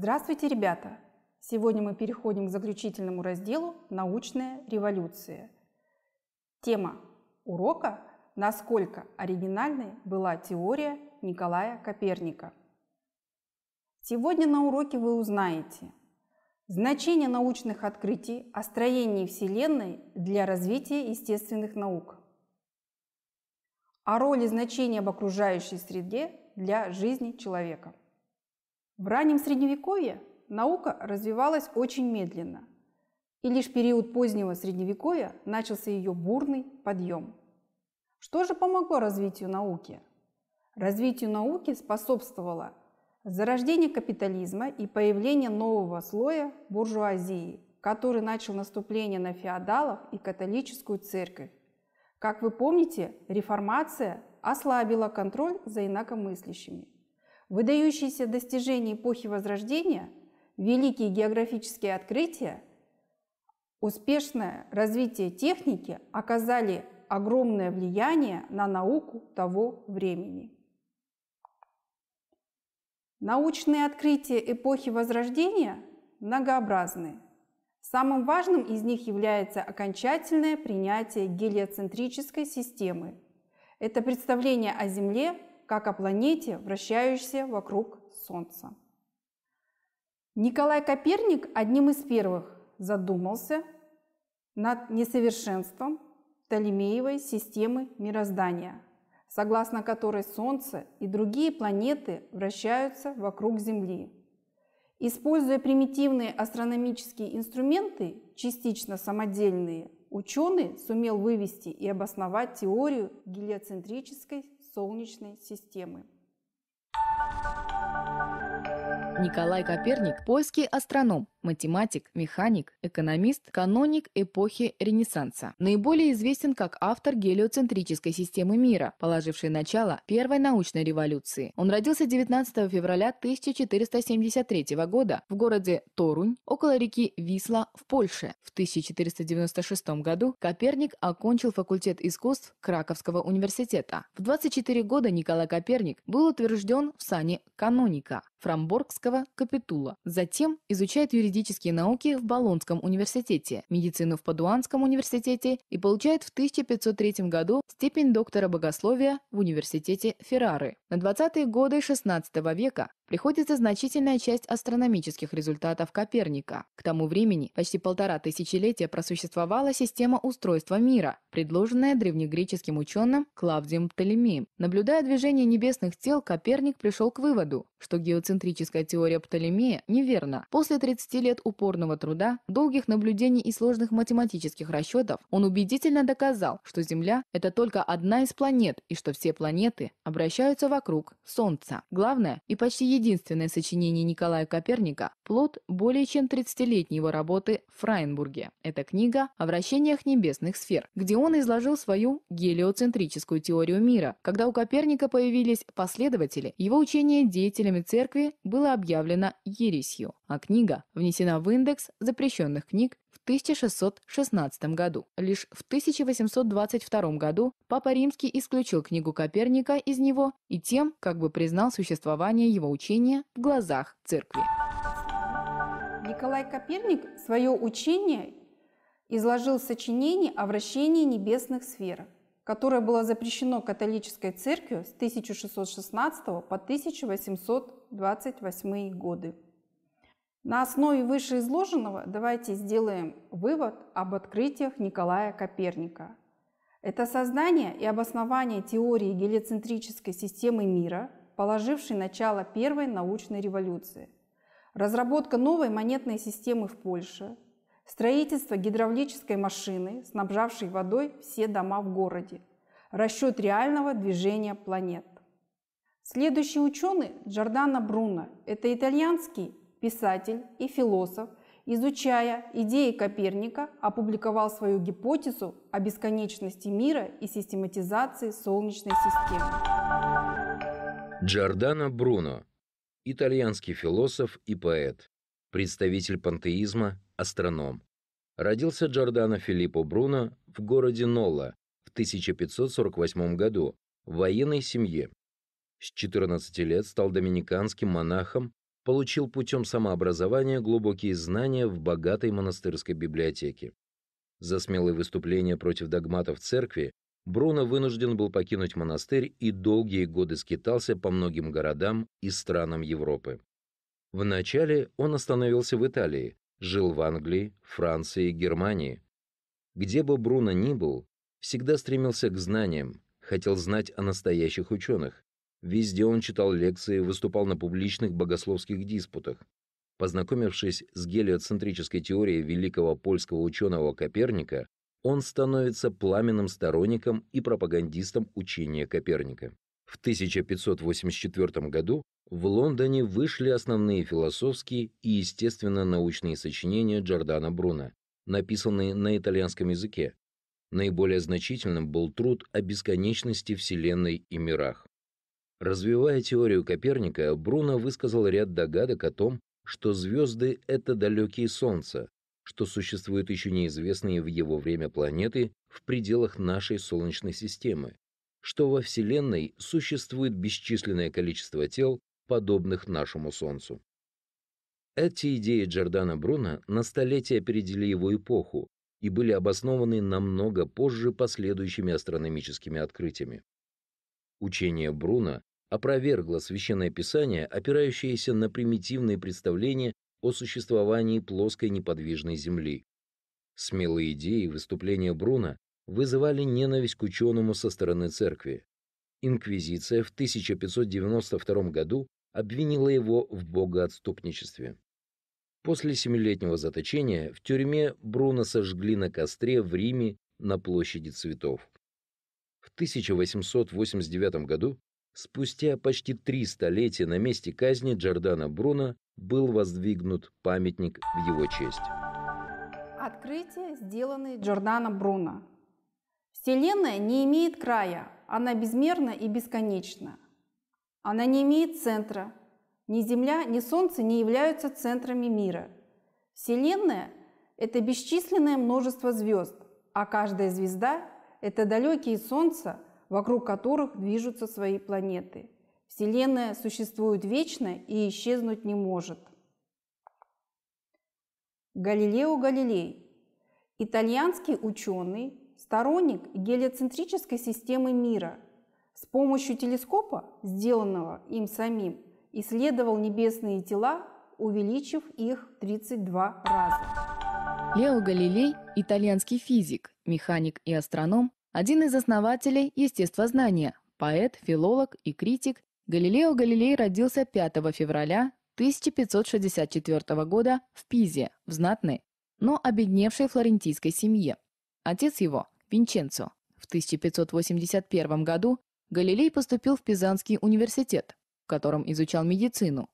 Здравствуйте, ребята! Сегодня мы переходим к заключительному разделу «Научная революция». Тема урока – насколько оригинальной была теория Николая Коперника. Сегодня на уроке вы узнаете значение научных открытий о строении Вселенной для развития естественных наук, о роли значения в окружающей среде для жизни человека. В раннем Средневековье наука развивалась очень медленно, и лишь период позднего Средневековья начался ее бурный подъем. Что же помогло развитию науки? Развитию науки способствовало зарождение капитализма и появление нового слоя буржуазии, который начал наступление на феодалов и католическую церковь. Как вы помните, реформация ослабила контроль за инакомыслящими – Выдающиеся достижения эпохи Возрождения, великие географические открытия, успешное развитие техники оказали огромное влияние на науку того времени. Научные открытия эпохи Возрождения многообразны. Самым важным из них является окончательное принятие гелиоцентрической системы. Это представление о Земле как о планете, вращающейся вокруг Солнца. Николай Коперник одним из первых задумался над несовершенством Птолемеевой системы мироздания, согласно которой Солнце и другие планеты вращаются вокруг Земли. Используя примитивные астрономические инструменты, частично самодельные, ученый сумел вывести и обосновать теорию гелиоцентрической Солнечной системы. Николай Коперник – польский астроном, математик, механик, экономист, каноник эпохи Ренессанса. Наиболее известен как автор гелиоцентрической системы мира, положивший начало первой научной революции. Он родился 19 февраля 1473 года в городе Торунь, около реки Висла в Польше. В 1496 году Коперник окончил факультет искусств Краковского университета. В 24 года Николай Коперник был утвержден в сане каноника Фрамборгского капитула. Затем изучает юридическую юридические науки в Болонском университете, медицину в Падуанском университете и получает в 1503 году степень доктора богословия в университете Феррары. На 20-е годы XVI века приходится значительная часть астрономических результатов Коперника. К тому времени почти полтора тысячелетия просуществовала система устройства мира, предложенная древнегреческим ученым Клавдием Птолемеем. Наблюдая движение небесных тел, Коперник пришел к выводу, что геоцентрическая теория Птолемея неверна. После 30 лет упорного труда, долгих наблюдений и сложных математических расчетов он убедительно доказал, что Земля – это только одна из планет и что все планеты обращаются вокруг Солнца. Главное и почти единственное сочинение Николая Коперника – плод более чем 30-летней его работы в Фрайнбурге. Это книга о вращениях небесных сфер, где он изложил свою гелиоцентрическую теорию мира. Когда у Коперника появились последователи, его учение деятелями церкви было объявлено ересью, а книга – внесена внесена в индекс запрещенных книг в 1616 году. Лишь в 1822 году Папа Римский исключил книгу Коперника из него и тем как бы признал существование его учения в глазах церкви. Николай Коперник свое учение изложил в сочинении о вращении небесных сфер, которое было запрещено католической церкви с 1616 по 1828 годы. На основе вышеизложенного давайте сделаем вывод об открытиях Николая Коперника. Это создание и обоснование теории гелиоцентрической системы мира, положившей начало первой научной революции, разработка новой монетной системы в Польше, строительство гидравлической машины, снабжавшей водой все дома в городе, расчет реального движения планет. Следующий ученый Джордано Бруно – это итальянский писатель и философ, изучая идеи Коперника, опубликовал свою гипотезу о бесконечности мира и систематизации Солнечной системы. Джордано Бруно, итальянский философ и поэт, представитель пантеизма, астроном. Родился Джордано Филиппо Бруно в городе Нолла в 1548 году в военной семье. С 14 лет стал доминиканским монахом получил путем самообразования глубокие знания в богатой монастырской библиотеке. За смелые выступления против догматов церкви Бруно вынужден был покинуть монастырь и долгие годы скитался по многим городам и странам Европы. Вначале он остановился в Италии, жил в Англии, Франции, и Германии. Где бы Бруно ни был, всегда стремился к знаниям, хотел знать о настоящих ученых, Везде он читал лекции, выступал на публичных богословских диспутах. Познакомившись с гелиоцентрической теорией великого польского ученого Коперника, он становится пламенным сторонником и пропагандистом учения Коперника. В 1584 году в Лондоне вышли основные философские и, естественно, научные сочинения Джордана Бруно, написанные на итальянском языке. Наиболее значительным был труд о бесконечности Вселенной и мирах. Развивая теорию Коперника, Бруно высказал ряд догадок о том, что звезды – это далекие Солнца, что существуют еще неизвестные в его время планеты в пределах нашей Солнечной системы, что во Вселенной существует бесчисленное количество тел, подобных нашему Солнцу. Эти идеи Джордана Бруно на столетие опередили его эпоху и были обоснованы намного позже последующими астрономическими открытиями. Учение Бруно опровергло священное писание, опирающееся на примитивные представления о существовании плоской неподвижной Земли. Смелые идеи выступления Бруна вызывали ненависть к учёному со стороны церкви. Инквизиция в 1592 году обвинила его в богоотступничестве. После семилетнего заточения в тюрьме Бруно сожгли на костре в Риме на площади цветов. В 1889 году Спустя почти три столетия на месте казни Джордана Бруно был воздвигнут памятник в его честь. Открытие, сделанное Джордана Бруно. Вселенная не имеет края, она безмерна и бесконечна. Она не имеет центра. Ни Земля, ни Солнце не являются центрами мира. Вселенная – это бесчисленное множество звезд, а каждая звезда – это далекие Солнца вокруг которых движутся свои планеты. Вселенная существует вечно и исчезнуть не может. Галилео Галилей – итальянский ученый, сторонник гелиоцентрической системы мира. С помощью телескопа, сделанного им самим, исследовал небесные тела, увеличив их 32 раза. Лео Галилей – итальянский физик, механик и астроном, один из основателей естествознания, поэт, филолог и критик, Галилео Галилей родился 5 февраля 1564 года в Пизе, в знатной, но обедневшей флорентийской семье. Отец его, Винченцо, в 1581 году Галилей поступил в Пизанский университет, в котором изучал медицину.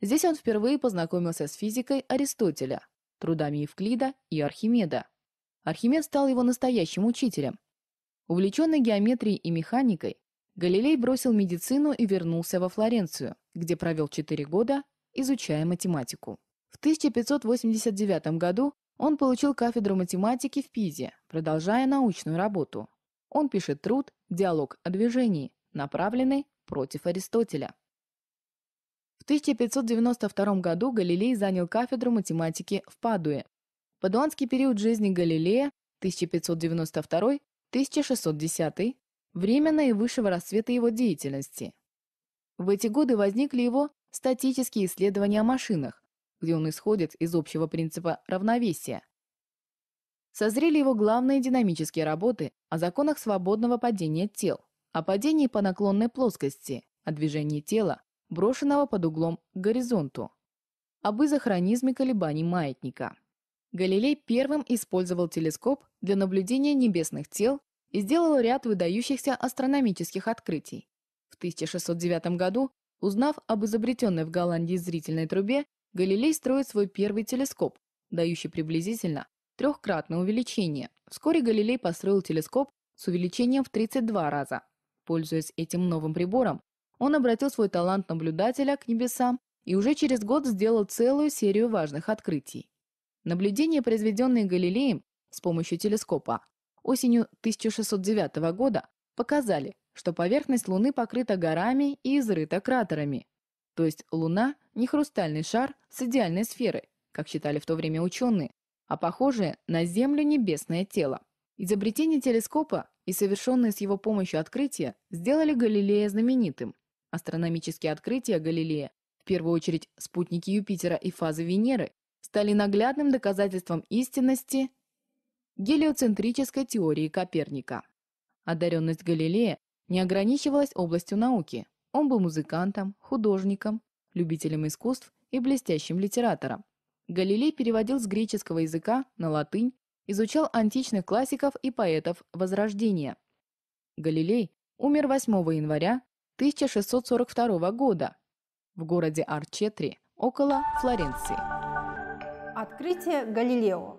Здесь он впервые познакомился с физикой Аристотеля, трудами Евклида и Архимеда. Архимед стал его настоящим учителем, Увлеченный геометрией и механикой, Галилей бросил медицину и вернулся во Флоренцию, где провел 4 года, изучая математику. В 1589 году он получил кафедру математики в Пизе, продолжая научную работу. Он пишет труд «Диалог о движении», направленный против Аристотеля. В 1592 году Галилей занял кафедру математики в Падуе. Падуанский период жизни Галилея 1592 1610 – время наивысшего расцвета его деятельности. В эти годы возникли его статические исследования о машинах, где он исходит из общего принципа равновесия. Созрели его главные динамические работы о законах свободного падения тел, о падении по наклонной плоскости, о движении тела, брошенного под углом к горизонту, об изохронизме колебаний маятника. Галилей первым использовал телескоп для наблюдения небесных тел и сделал ряд выдающихся астрономических открытий. В 1609 году, узнав об изобретенной в Голландии зрительной трубе, Галилей строит свой первый телескоп, дающий приблизительно трехкратное увеличение. Вскоре Галилей построил телескоп с увеличением в 32 раза. Пользуясь этим новым прибором, он обратил свой талант наблюдателя к небесам и уже через год сделал целую серию важных открытий. Наблюдения, произведенные Галилеем с помощью телескопа осенью 1609 года, показали, что поверхность Луны покрыта горами и изрыта кратерами. То есть Луна не хрустальный шар с идеальной сферой, как считали в то время ученые, а похожее на Землю небесное тело. Изобретение телескопа и совершенные с его помощью открытия сделали Галилея знаменитым. Астрономические открытия Галилея, в первую очередь спутники Юпитера и фазы Венеры, стали наглядным доказательством истинности гелиоцентрической теории Коперника. Одаренность Галилея не ограничивалась областью науки. Он был музыкантом, художником, любителем искусств и блестящим литератором. Галилей переводил с греческого языка на латынь, изучал античных классиков и поэтов Возрождения. Галилей умер 8 января 1642 года в городе Арчетри около Флоренции открытие Галилео.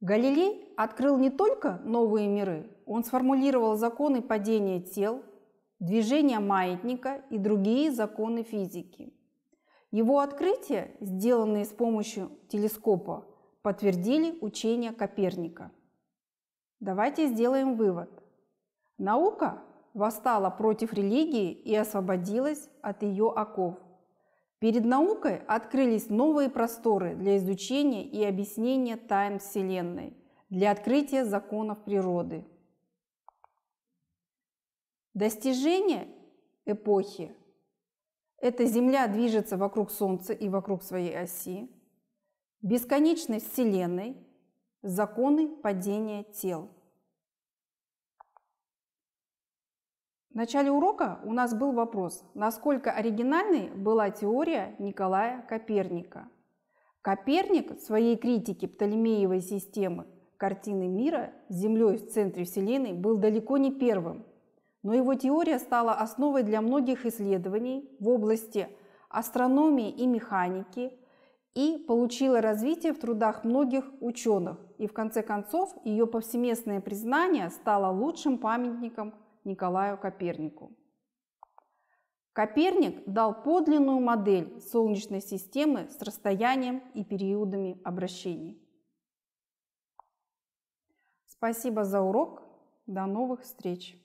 Галилей открыл не только новые миры, он сформулировал законы падения тел, движения маятника и другие законы физики. Его открытия, сделанные с помощью телескопа, подтвердили учение Коперника. Давайте сделаем вывод. Наука восстала против религии и освободилась от ее оков – Перед наукой открылись новые просторы для изучения и объяснения тайн Вселенной, для открытия законов природы. Достижение эпохи – это Земля движется вокруг Солнца и вокруг своей оси, бесконечной Вселенной, законы падения тел – В начале урока у нас был вопрос, насколько оригинальной была теория Николая Коперника. Коперник в своей критике Птолемеевой системы картины мира с Землей в центре Вселенной был далеко не первым, но его теория стала основой для многих исследований в области астрономии и механики и получила развитие в трудах многих ученых, и в конце концов ее повсеместное признание стало лучшим памятником Николаю Копернику. Коперник дал подлинную модель Солнечной системы с расстоянием и периодами обращений. Спасибо за урок. До новых встреч!